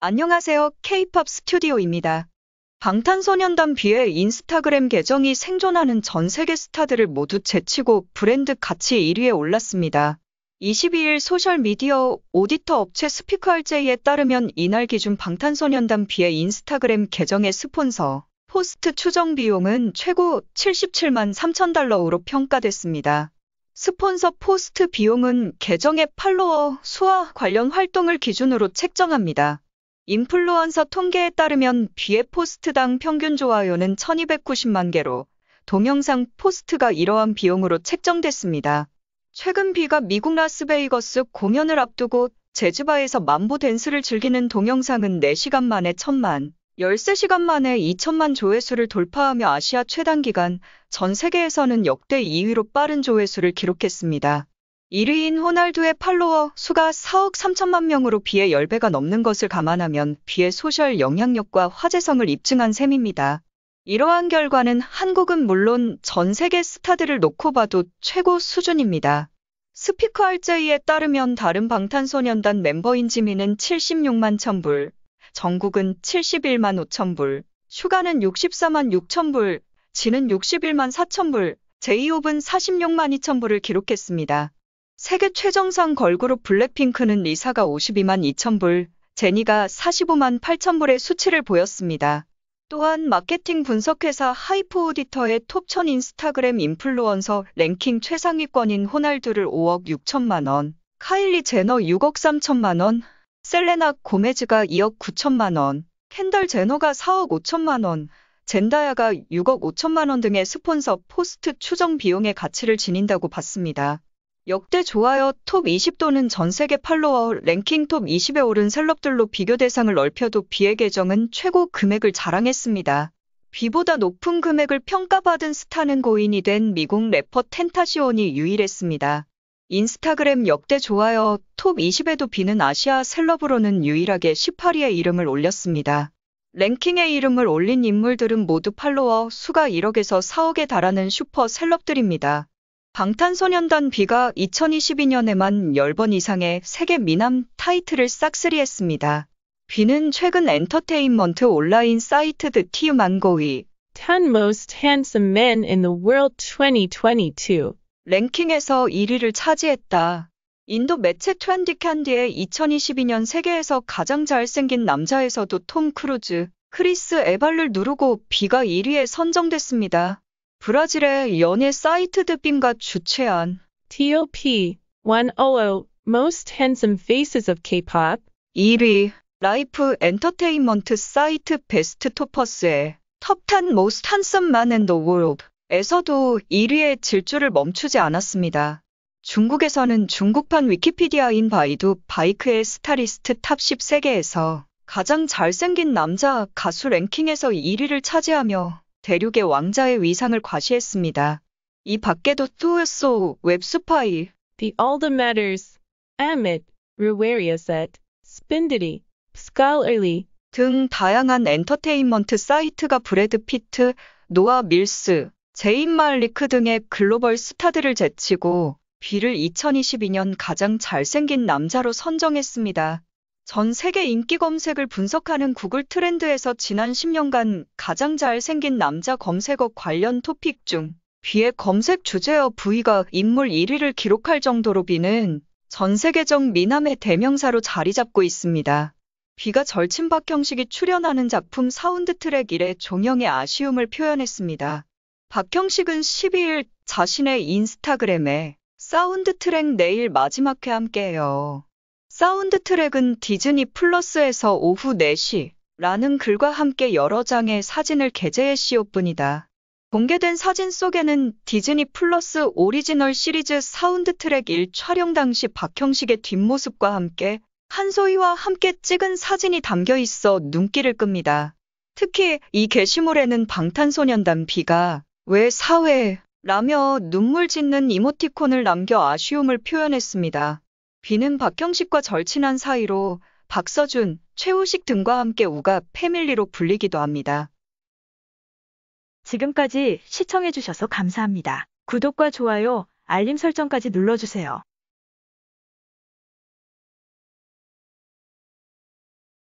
안녕하세요. K-팝 스튜디오입니다. 방탄소년단 뷔의 인스타그램 계정이 생존하는 전 세계 스타들을 모두 제치고 브랜드 가치 1위에 올랐습니다. 22일 소셜미디어 오디터 업체 스피커알제이에 따르면 이날 기준 방탄소년단 뷔의 인스타그램 계정의 스폰서 포스트 추정 비용은 최고 77만 3천 달러로 으 평가됐습니다. 스폰서 포스트 비용은 계정의 팔로워 수와 관련 활동을 기준으로 책정합니다. 인플루언서 통계에 따르면 뷔에 포스트당 평균 좋아요는 1290만 개로 동영상 포스트가 이러한 비용으로 책정됐습니다. 최근 비가 미국 라스베이거스 공연을 앞두고 제주바에서 만보 댄스를 즐기는 동영상은 4시간 만에 1000만, 13시간 만에 2천만 조회수를 돌파하며 아시아 최단 기간 전 세계에서는 역대 2위로 빠른 조회수를 기록했습니다. 1위인 호날두의 팔로워 수가 4억 3천만 명으로 비의 10배가 넘는 것을 감안하면 비의 소셜 영향력과 화제성을 입증한 셈입니다. 이러한 결과는 한국은 물론 전 세계 스타들을 놓고 봐도 최고 수준입니다. 스피커 알제이에 따르면 다른 방탄소년단 멤버인 지민은 76만 천불, 정국은 71만 5천불, 슈가는 64만 6천불, 진은 61만 4천불, 제이홉은 46만 2천불을 기록했습니다. 세계 최정상 걸그룹 블랙핑크는 리사가 52만 2천불, 제니가 45만 8천불의 수치를 보였습니다. 또한 마케팅 분석회사 하이프 오디터의 톱1000 인스타그램 인플루언서 랭킹 최상위권인 호날두를 5억 6천만 원, 카일리 제너 6억 3천만 원, 셀레나 고메즈가 2억 9천만 원, 캔덜 제너가 4억 5천만 원, 젠다야가 6억 5천만 원 등의 스폰서 포스트 추정 비용의 가치를 지닌다고 봤습니다. 역대 좋아요 톱 20또는 전 세계 팔로워 랭킹 톱 20에 오른 셀럽들로 비교 대상을 넓혀도 비의 계정은 최고 금액을 자랑했습니다. 비보다 높은 금액을 평가받은 스타는 고인이 된 미국 래퍼 텐타시온이 유일했습니다. 인스타그램 역대 좋아요 톱 20에도 비는 아시아 셀럽으로는 유일하게 18위의 이름을 올렸습니다. 랭킹에 이름을 올린 인물들은 모두 팔로워 수가 1억에서 4억에 달하는 슈퍼 셀럽들입니다. 방탄소년단 B가 2022년에만 10번 이상의 세계 미남 타이틀을 싹쓸이했습니다. B는 최근 엔터테인먼트 온라인 사이트 드티유망고위 10 Most Handsome Men in the World 2022 랭킹에서 1위를 차지했다. 인도 매체 트렌디캔디의 2022년 세계에서 가장 잘생긴 남자에서도 톰 크루즈, 크리스 에발을 누르고 B가 1위에 선정됐습니다. 브라질의 연예 사이트 드빔과 주최한 TOP 100 Most Handsome Faces of K-Pop 1위 라이프 엔터테인먼트 사이트 베스트 토퍼스의 텁탄 Most Handsome Man in the World 에서도 1위의 질주를 멈추지 않았습니다. 중국에서는 중국판 위키피디아인 바이두 바이크의 스타리스트 탑 10 세계에서 가장 잘생긴 남자 가수 랭킹에서 1위를 차지하며 대륙의 왕자의 위상을 과시했습니다. 이 밖에도 투에소 웹스파이 The a l d e m a t t e r s Amit, Ruariaset, Spindity, Scholarly 등 다양한 엔터테인먼트 사이트가 브래드 피트, 노아 밀스, 제인 말리크 등의 글로벌 스타들을 제치고 비를 2022년 가장 잘생긴 남자로 선정했습니다. 전 세계 인기 검색을 분석하는 구글 트렌드에서 지난 10년간 가장 잘 생긴 남자 검색어 관련 토픽 중뷔의 검색 주제어 부위가 인물 1위를 기록할 정도로 비는 전 세계적 미남의 대명사로 자리 잡고 있습니다. 뷔가 절친 박형식이 출연하는 작품 사운드 트랙 1의 종영의 아쉬움을 표현했습니다. 박형식은 12일 자신의 인스타그램에 사운드 트랙 내일 마지막 회 함께해요. 사운드 트랙은 디즈니 플러스에서 오후 4시 라는 글과 함께 여러 장의 사진을 게재했시오 뿐이다. 공개된 사진 속에는 디즈니 플러스 오리지널 시리즈 사운드 트랙 1 촬영 당시 박형식의 뒷모습과 함께 한소희와 함께 찍은 사진이 담겨 있어 눈길을 끕니다. 특히 이 게시물에는 방탄소년단 비가 왜사회 라며 눈물 짓는 이모티콘을 남겨 아쉬움을 표현했습니다. 비는 박형식과 절친한 사이로 박서준, 최우식 등과 함께 우가 패밀리로 불리기도 합니다. 지금까지 시청해주셔서 감사합니다. 구독과 좋아요, 알림 설정까지 눌러주세요.